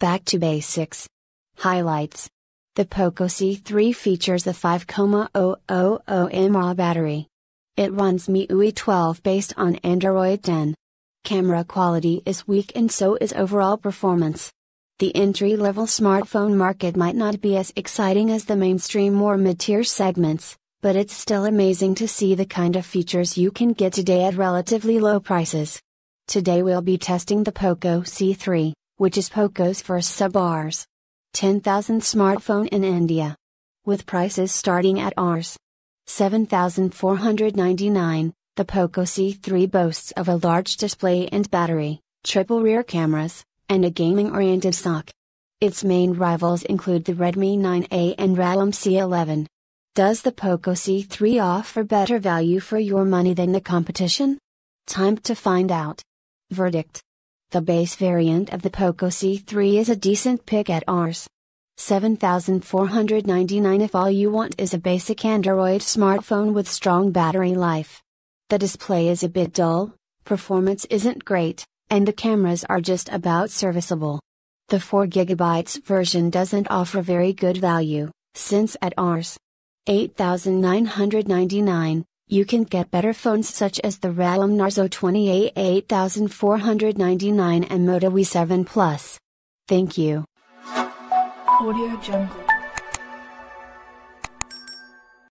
Back to basics. Highlights. The POCO C3 features a 5,000 mAh battery. It runs MIUI 12 based on Android 10. Camera quality is weak and so is overall performance. The entry level smartphone market might not be as exciting as the mainstream or mid tier segments, but it's still amazing to see the kind of features you can get today at relatively low prices. Today we'll be testing the POCO C3 which is POCO's first sub-Rs. 10,000 smartphone in India. With prices starting at Rs. 7,499, the POCO C3 boasts of a large display and battery, triple rear cameras, and a gaming-oriented SoC. Its main rivals include the Redmi 9A and Realme C11. Does the POCO C3 offer better value for your money than the competition? Time to find out. Verdict the base variant of the POCO C3 is a decent pick at Rs. 7499 if all you want is a basic Android smartphone with strong battery life. The display is a bit dull, performance isn't great, and the cameras are just about serviceable. The 4GB version doesn't offer very good value, since at Rs. 8999, you can get better phones such as the Realme Narzo 8499 and Moto V7 Plus. Thank you. Audio Jungle.